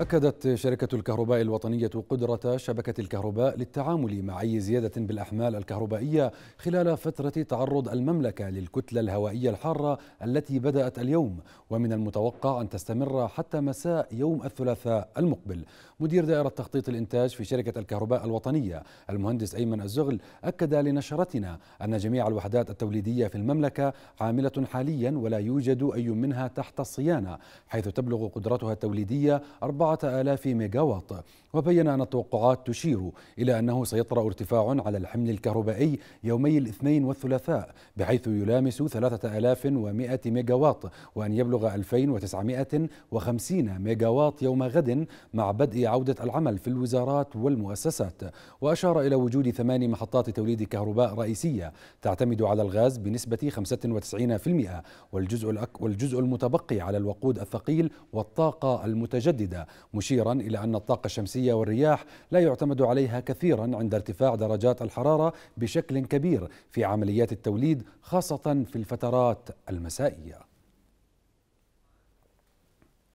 أكدت شركة الكهرباء الوطنية قدرة شبكة الكهرباء للتعامل مع أي زيادة بالأحمال الكهربائية خلال فترة تعرض المملكة للكتلة الهوائية الحارة التي بدأت اليوم ومن المتوقع أن تستمر حتى مساء يوم الثلاثاء المقبل مدير دائرة تخطيط الإنتاج في شركة الكهرباء الوطنية المهندس أيمن الزغل أكد لنشرتنا أن جميع الوحدات التوليدية في المملكة عاملة حاليا ولا يوجد أي منها تحت الصيانة حيث تبلغ قدرتها التوليدية 4 4000 ميجاوات وبين أن التوقعات تشير إلى أنه سيطرأ ارتفاع على الحمل الكهربائي يومي الاثنين والثلاثاء بحيث يلامس 3100 ميجاوات وأن يبلغ 2950 ميجاوات يوم غد مع بدء عودة العمل في الوزارات والمؤسسات وأشار إلى وجود ثمان محطات توليد كهرباء رئيسية تعتمد على الغاز بنسبة 95% والجزء, والجزء المتبقي على الوقود الثقيل والطاقة المتجددة مشيرا إلى أن الطاقة الشمسية والرياح لا يعتمد عليها كثيرا عند ارتفاع درجات الحرارة بشكل كبير في عمليات التوليد خاصة في الفترات المسائية